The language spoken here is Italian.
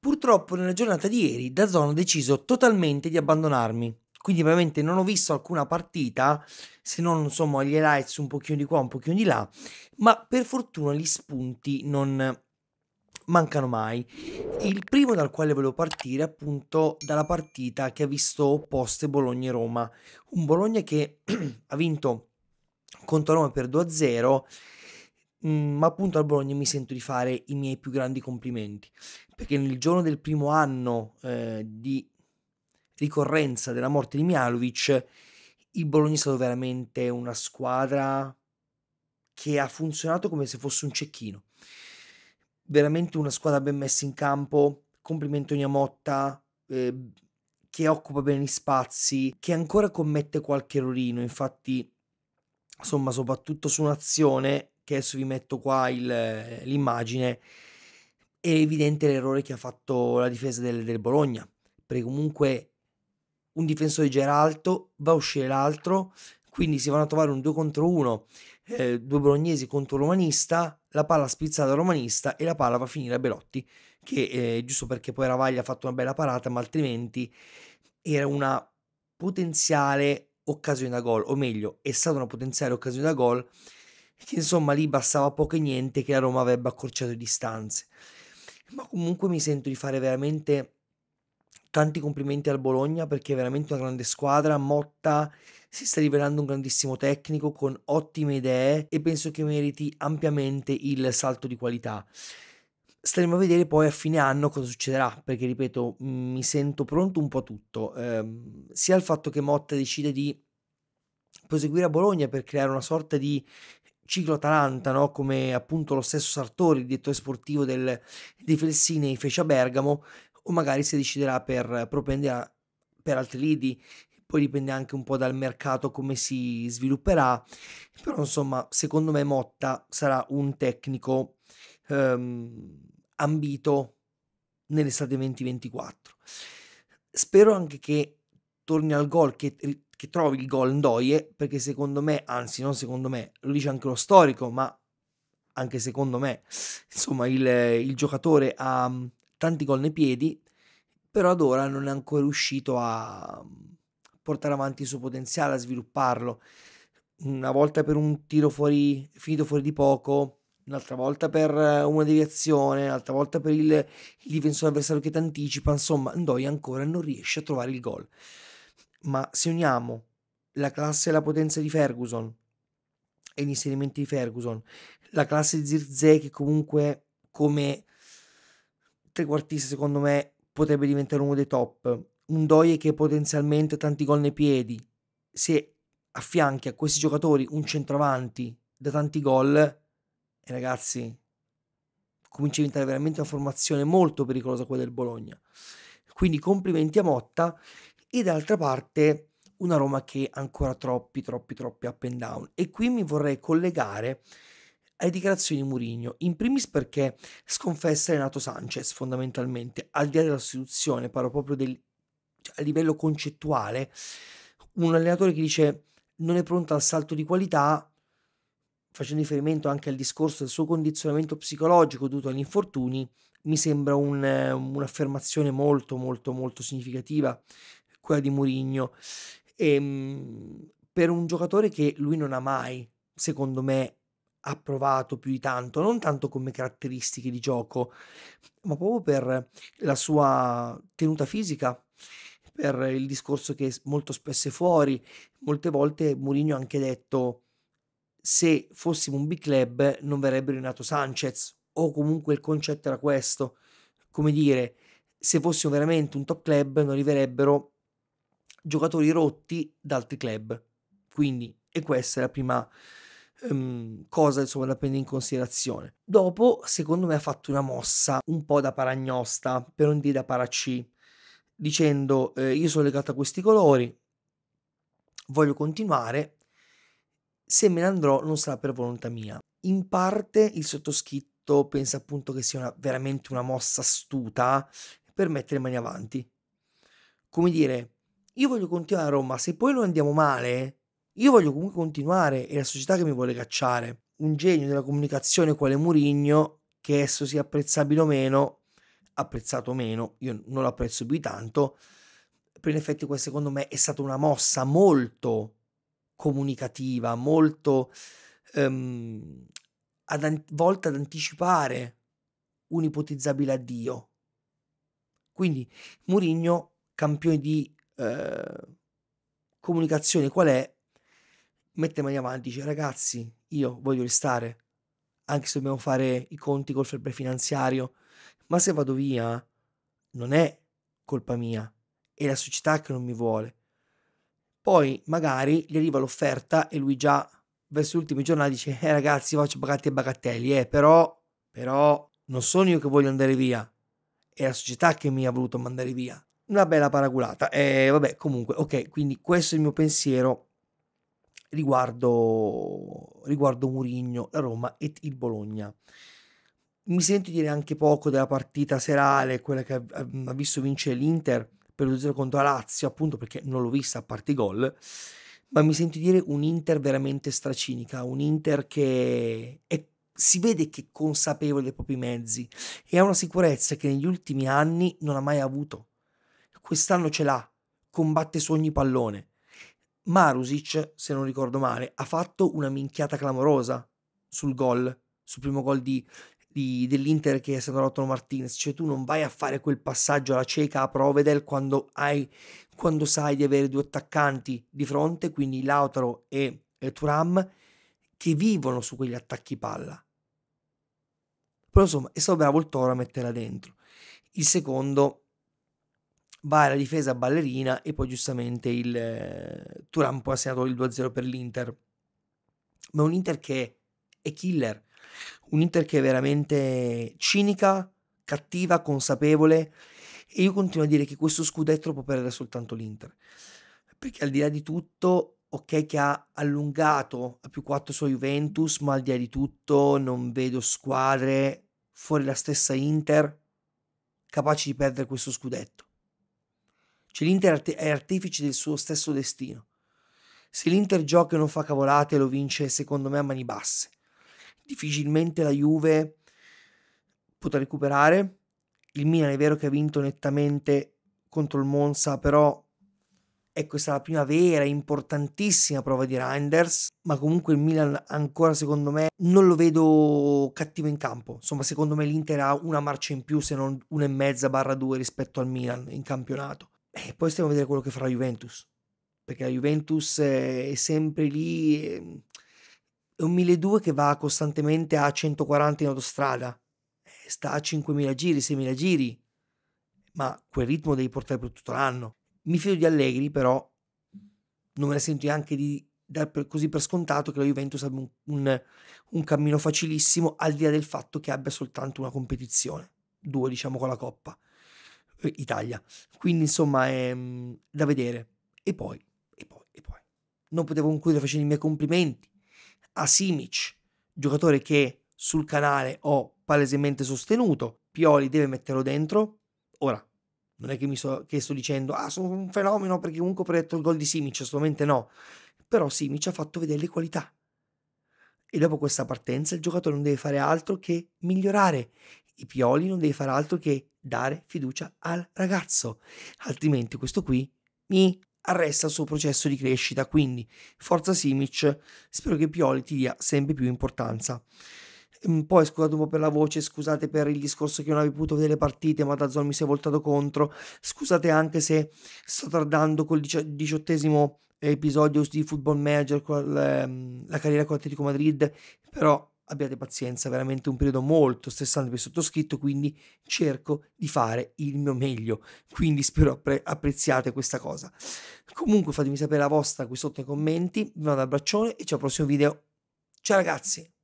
Purtroppo nella giornata di ieri Dazon ha deciso totalmente di abbandonarmi, quindi ovviamente non ho visto alcuna partita se non insomma gli highlights un pochino di qua, un pochino di là, ma per fortuna gli spunti non mancano mai. Il primo dal quale volevo partire è appunto dalla partita che ha visto opposte Bologna e Roma, un Bologna che ha vinto contro Roma per 2-0 Mm, ma appunto al Bologna mi sento di fare i miei più grandi complimenti, perché nel giorno del primo anno eh, di ricorrenza della morte di Mialovic, il Bologna è stato veramente una squadra che ha funzionato come se fosse un cecchino. Veramente una squadra ben messa in campo, complimento Gnamotta, eh, che occupa bene gli spazi, che ancora commette qualche errorino, infatti insomma soprattutto su un'azione che adesso vi metto qua il, l'immagine, è evidente l'errore che ha fatto la difesa del, del Bologna, perché comunque un difensore già era alto, va a uscire l'altro, quindi si vanno a trovare un 2 contro 1, eh, due bolognesi contro un romanista, la palla spizzata al romanista e la palla va a finire a Belotti, che eh, giusto perché poi Ravaglia ha fatto una bella parata, ma altrimenti era una potenziale occasione da gol, o meglio, è stata una potenziale occasione da gol che insomma lì bastava poco e niente che la Roma avrebbe accorciato le distanze. Ma comunque mi sento di fare veramente tanti complimenti al Bologna perché è veramente una grande squadra. Motta si sta rivelando un grandissimo tecnico con ottime idee e penso che meriti ampiamente il salto di qualità. Staremo a vedere poi a fine anno cosa succederà perché ripeto mi sento pronto un po' a tutto, eh, sia il fatto che Motta decide di proseguire a Bologna per creare una sorta di ciclo Atalanta, no? come appunto lo stesso Sartori, il direttore sportivo del, dei Felsinei, fece a Bergamo, o magari si deciderà per propendere per altri lidi, poi dipende anche un po' dal mercato come si svilupperà, però insomma secondo me Motta sarà un tecnico ehm, ambito nell'estate 2024. Spero anche che torni al gol, che che trovi il gol Ndoye, perché secondo me, anzi non secondo me, lo dice anche lo storico, ma anche secondo me, insomma, il, il giocatore ha mm, tanti gol nei piedi, però ad ora non è ancora riuscito a mm, portare avanti il suo potenziale, a svilupparlo. Una volta per un tiro fuori, finito fuori di poco, un'altra volta per eh, una deviazione, un'altra volta per il, il difensore avversario che ti anticipa, insomma, Ndoye ancora non riesce a trovare il gol ma se uniamo la classe e la potenza di Ferguson e gli inserimenti di Ferguson, la classe di Zirze che comunque come trequartista secondo me potrebbe diventare uno dei top, un Doie che potenzialmente ha tanti gol nei piedi, se affianchi a questi giocatori un centravanti da tanti gol, e eh, ragazzi, comincia a diventare veramente una formazione molto pericolosa quella del Bologna. Quindi complimenti a Motta, e d'altra parte una Roma che ha ancora troppi, troppi, troppi up and down. E qui mi vorrei collegare alle dichiarazioni di Mourinho, in primis perché sconfessa Renato Sanchez fondamentalmente, al di là della sostituzione, parlo proprio del, cioè, a livello concettuale, un allenatore che dice non è pronto al salto di qualità, facendo riferimento anche al discorso del suo condizionamento psicologico dovuto agli infortuni, mi sembra un, un'affermazione molto molto molto significativa quella di Mourinho. Ehm, per un giocatore che lui non ha mai, secondo me, approvato più di tanto, non tanto come caratteristiche di gioco, ma proprio per la sua tenuta fisica, per il discorso che molto spesso è fuori. Molte volte Mourinho ha anche detto se fossimo un big club non verrebbe rinato Sanchez, o comunque il concetto era questo, come dire, se fossimo veramente un top club non arriverebbero giocatori rotti da altri club. Quindi, e questa è la prima um, cosa insomma, da prendere in considerazione. Dopo, secondo me, ha fatto una mossa un po' da paragnosta, per non dire da paracì, dicendo eh, io sono legato a questi colori, voglio continuare, se me ne andrò non sarà per volontà mia. In parte il sottoscritto pensa appunto che sia una, veramente una mossa astuta per mettere le mani avanti. Come dire, io voglio continuare a Roma, se poi non andiamo male, io voglio comunque continuare, è la società che mi vuole cacciare. Un genio della comunicazione quale Murigno, che esso sia apprezzabile o meno, apprezzato o meno, io non l'apprezzo più tanto, però in effetti questa secondo me è stata una mossa molto comunicativa, molto um, ad volta ad anticipare un ipotizzabile addio. Quindi Murigno, campione di eh, comunicazione qual è? Mette mani avanti, dice ragazzi, io voglio restare, anche se dobbiamo fare i conti col febbre finanziario, ma se vado via non è colpa mia, è la società che non mi vuole. Poi magari gli arriva l'offerta e lui già verso gli ultimi giornali dice eh ragazzi faccio bagatti e bagatelli, eh però, però non sono io che voglio andare via, è la società che mi ha voluto mandare via una bella paraculata. E eh, vabbè, comunque, ok, quindi questo è il mio pensiero riguardo, riguardo Murigno, la Roma e il Bologna. Mi sento dire anche poco della partita serale, quella che ha visto vincere l'Inter per lo 0 contro la Lazio, appunto perché non l'ho vista a parte gol, ma mi sento dire un Inter veramente stracinica, un Inter che è si vede che è consapevole dei propri mezzi e ha una sicurezza che negli ultimi anni non ha mai avuto quest'anno ce l'ha, combatte su ogni pallone. Marusic, se non ricordo male, ha fatto una minchiata clamorosa sul gol, sul primo gol di, di, dell'Inter che è stato Rotolo Martinez. Cioè tu non vai a fare quel passaggio alla cieca a Provedel quando, hai, quando sai di avere due attaccanti di fronte, quindi Lautaro e, e Turam, che vivono su quegli attacchi palla. Però insomma è stato bravo il Toro a metterla dentro. Il secondo va alla difesa ballerina e poi giustamente il eh, Turan può ha segnato il 2-0 per l'Inter. Ma un Inter che è killer, un Inter che è veramente cinica, cattiva, consapevole e io continuo a dire che questo scudetto può perdere soltanto l'Inter. Perché al di là di tutto, ok che ha allungato a più 4 sua Juventus, ma al di là di tutto non vedo squadre fuori la stessa Inter capaci di perdere questo scudetto cioè l'Inter è artefice del suo stesso destino. Se l'Inter gioca e non fa cavolate lo vince secondo me a mani basse. Difficilmente la Juve potrà recuperare. Il Milan è vero che ha vinto nettamente contro il Monza, però ecco, è questa la prima vera, e importantissima prova di Reinders, ma comunque il Milan ancora secondo me non lo vedo cattivo in campo. Insomma, secondo me l'Inter ha una marcia in più se non una e mezza barra due rispetto al Milan in campionato eh, poi stiamo a vedere quello che farà la Juventus, perché la Juventus eh, è sempre lì, ehm, è un 1200 che va costantemente a 140 in autostrada, eh, sta a 5.000 giri, 6.000 giri, ma quel ritmo devi portare per tutto l'anno. Mi fido di Allegri, però non me la sento neanche di dar per, così per scontato che la Juventus abbia un, un, un, cammino facilissimo, al di là del fatto che abbia soltanto una competizione, due diciamo con la Coppa. Eh, Italia. Quindi insomma è ehm, da vedere. E poi, e poi, e poi. Non potevo concludere facendo i miei complimenti a Simic, giocatore che sul canale ho palesemente sostenuto. Pioli deve metterlo dentro. Ora, non è che mi so, che sto dicendo, ah, sono un fenomeno perché comunque ho predetto il gol di Simic, assolutamente no. Però Simic ha fatto vedere le qualità. E dopo questa partenza il giocatore non deve fare altro che migliorare i Pioli non devi fare altro che dare fiducia al ragazzo, altrimenti questo qui mi arresta il suo processo di crescita. Quindi, forza Simic, spero che Pioli ti dia sempre più importanza. Ehm, poi scusate un po' per la voce, scusate per il discorso che non avevo potuto vedere le partite, ma Dazzon mi si è voltato contro. Scusate anche se sto tardando col diciottesimo episodio di Football Manager, con ehm, la carriera con Atletico Madrid, però abbiate pazienza, veramente un periodo molto stressante per il sottoscritto, quindi cerco di fare il mio meglio, quindi spero appre- apprezziate questa cosa. Comunque fatemi sapere la vostra qui sotto nei commenti, vi mando un abbraccione e ciao al prossimo video. Ciao ragazzi!